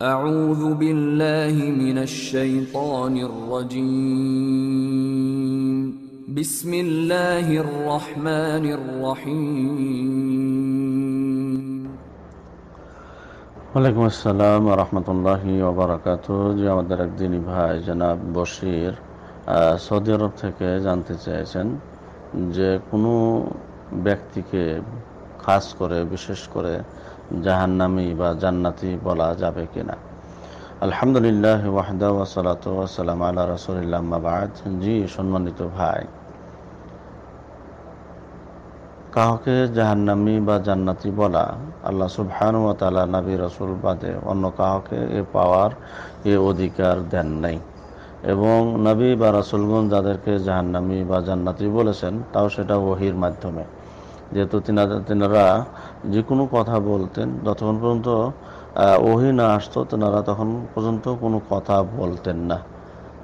أعوذ بالله من الشيطان الرجيم بسم الله الرحمن الرحيم ওয়ালাইকুম আসসালাম রহমতুল্লাহি ওবরাকাত যে আমাদের এক ভাই জনাব বশির সৌদি আরব থেকে জানতে চেয়েছেন যে কোনো ব্যক্তিকে খাস করে বিশেষ করে জাহান্নামি বা জান্নাতি বলা যাবে কিনা আলহামদুলিল্লাহ ওয়াহদা ওয়াসালাত ওয়াসালাম আল্লাহ রসুলিল্লাহ মাবাদ জি সম্মানিত ভাই কাহকে জাহান্নামি বা জান্নাতি বলা আল্লাহ সুবহান ওয়া তালা নবী রসুল বাদে অন্য কাহকে এ পাওয়ার এ অধিকার দেন নাই এবং নবী বা রাসুলগুন যাদেরকে জাহান্নামি বা জান্নাতি বলেছেন তাও সেটা ওহির মাধ্যমে যেহেতু তেনারা যে কোনো কথা বলতেন যতক্ষণ পর্যন্ত ওহি না আসতো তেনারা তখন পর্যন্ত কোনো কথা বলতেন না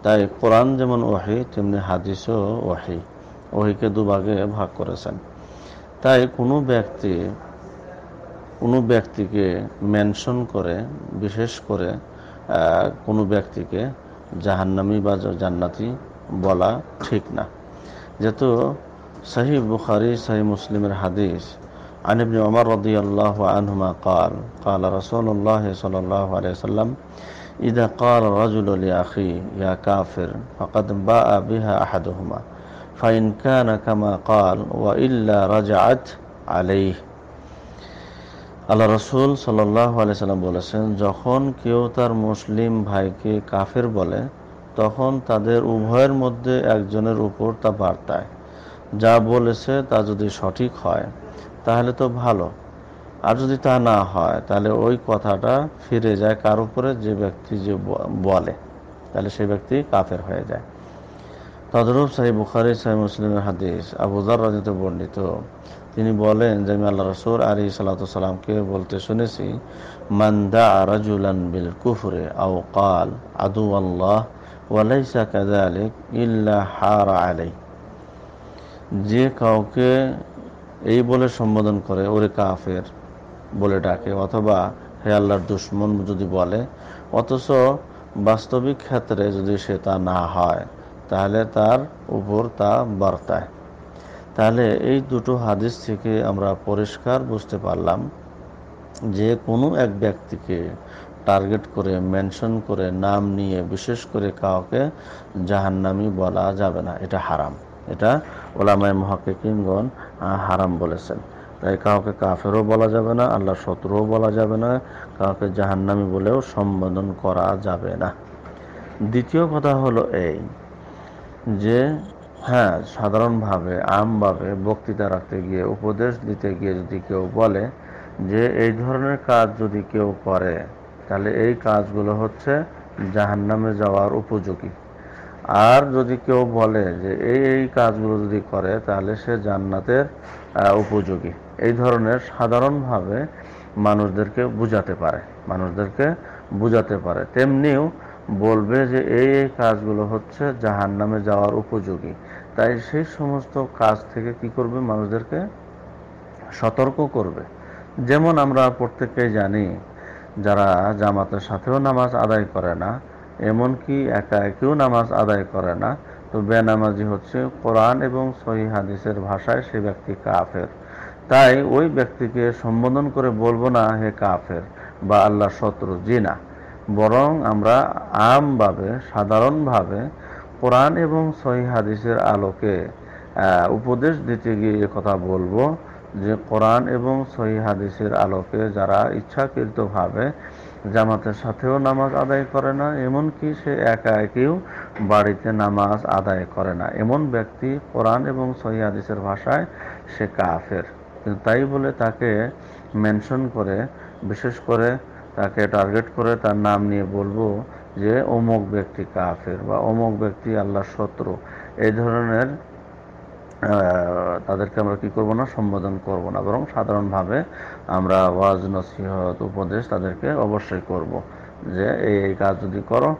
তাই কোরআন যেমন ওহি তেমনি হাদিসও ওহি ওহিকে দুভাগে ভাগ করেছেন তাই কোনো ব্যক্তি কোনো ব্যক্তিকে মেনশন করে বিশেষ করে কোনো ব্যক্তিকে জাহান্নামি বা জান্নাতি বলা ঠিক না যেহেতু সাহি বুখারি সাহি মুসলিমের হাদিস عن ابن عمر رضي الله عنهما قال قال رسول الله صلى الله عليه وسلم إذا قال الرجل لأخيه يا كافر فقد باء بها أحدهما فإن كان كما قال وإلا رجعت عليه আল্লাহ রসুল সাল্লাহ আলাইসাল্লাম বলেছেন যখন কেউ তার মুসলিম ভাইকে কাফের বলে তখন তাদের উভয়ের মধ্যে একজনের উপর তা বার্তায় যা বলেছে তা যদি সঠিক হয় তাহলে তো ভালো আর যদি তা না হয় তাহলে ওই কথাটা ফিরে যায় কার উপরে যে ব্যক্তি যে বলে তাহলে সেই ব্যক্তি কাফের হয়ে যায় তদরূপ সাহেব বুখারি সাহেব মুসলিমের হাদিস আবুজার রাজিতে বর্ণিত তিনি বলেন যে আমি আল্লাহ রসুল আলী সালাতামকে বলতে শুনেছি মান্দা আর বিল কুফরে আও কাল আদু আল্লাহ ওয়ালাইসা কাদা আলিক ইল্লা হারা আলাই যে কাউকে এই বলে সম্বোধন করে ওরে কাফের বলে ডাকে অথবা হে আল্লাহর দুশ্মন যদি বলে অথচ বাস্তবিক ক্ষেত্রে যদি সে তা না হয় তাহলে তার উপর তা বার্তায় তাহলে এই দুটো হাদিস থেকে আমরা পরিষ্কার বুঝতে পারলাম যে কোনো এক ব্যক্তিকে টার্গেট করে মেনশন করে নাম নিয়ে বিশেষ করে কাউকে জাহান্নামি বলা যাবে না এটা হারাম এটা ওলামায় মহাকিমগণ হারাম বলেছেন তাই কাউকে কাফেরও বলা যাবে না আল্লাহ শত্রুও বলা যাবে না কাউকে জাহান্নামি বলেও সম্বোধন করা যাবে না দ্বিতীয় কথা হলো এই যে হ্যাঁ সাধারণভাবে আমভাবে বক্তৃতা রাখতে গিয়ে উপদেশ দিতে গিয়ে যদি কেউ বলে যে এই ধরনের কাজ যদি কেউ করে তাহলে এই কাজগুলো হচ্ছে জাহান্নামে যাওয়ার উপযোগী আর যদি কেউ বলে যে এই এই কাজগুলো যদি করে তাহলে সে জান্নাতের উপযোগী এই ধরনের সাধারণভাবে মানুষদেরকে বুঝাতে পারে মানুষদেরকে বুঝাতে পারে তেমনিও বলবে যে এই এই কাজগুলো হচ্ছে জাহান নামে যাওয়ার উপযোগী তাই সেই সমস্ত কাজ থেকে কি করবে মানুষদেরকে সতর্ক করবে যেমন আমরা প্রত্যেকেই জানি যারা জামাতের সাথেও নামাজ আদায় করে না এমনকি একা কেউ নামাজ আদায় করে না তো বেনামাজি হচ্ছে কোরআন এবং সহি হাদিসের ভাষায় সে ব্যক্তি কাফের তাই ওই ব্যক্তিকে সম্বোধন করে বলবো না হে কাফের বা আল্লাহ শত্রু জি না বরং আমরা আমভাবে সাধারণভাবে কোরআন এবং সহি হাদিসের আলোকে উপদেশ দিতে গিয়ে কথা বলবো যে কোরআন এবং সহি হাদিসের আলোকে যারা ইচ্ছাকৃতভাবে জামাতের সাথেও নামাজ আদায় করে না এমনকি সে একা একেও বাড়িতে নামাজ আদায় করে না এমন ব্যক্তি কোরআন এবং সৈয়াদিসের ভাষায় সে কাফের কিন্তু তাই বলে তাকে মেনশন করে বিশেষ করে তাকে টার্গেট করে তার নাম নিয়ে বলবো যে অমুক ব্যক্তি কাফের বা অমুক ব্যক্তি আল্লাহ শত্রু এই ধরনের তাদেরকে আমরা কি করব না সম্বোধন করব না বরং সাধারণভাবে আমরা ওয়াজ নসিহত উপদেশ তাদেরকে অবশ্যই করব যে এই কাজ যদি করো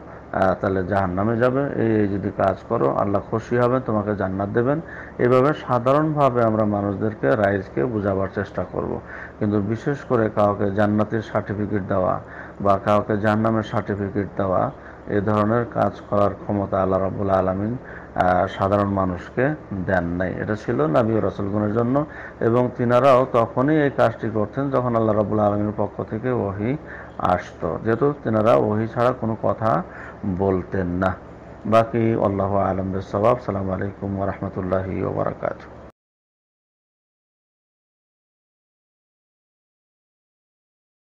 তাহলে জাহান নামে যাবে এই যদি কাজ করো আল্লাহ খুশি হবে তোমাকে জান্নাত দেবেন এভাবে সাধারণভাবে আমরা মানুষদেরকে রাইজকে বোঝাবার চেষ্টা করব। কিন্তু বিশেষ করে কাউকে জান্নাতের সার্টিফিকেট দেওয়া বা কাউকে জাহান্নামের সার্টিফিকেট দেওয়া এ ধরনের কাজ করার ক্ষমতা আল্লাহ রাবুল আলমিন সাধারণ মানুষকে দেন নাই এটা ছিল নাবি রসুলগুনের জন্য এবং তিনারাও তখনই এই কাজটি করতেন যখন আল্লাহ রাবুল আলমীর পক্ষ থেকে ওহি আসত যেহেতু তিনারা ওহি ছাড়া কোনো কথা বলতেন না বাকি আল্লাহ আলমের সবাব সালাম আলাইকুম রহমতুল্লাহি ওবরাকাতু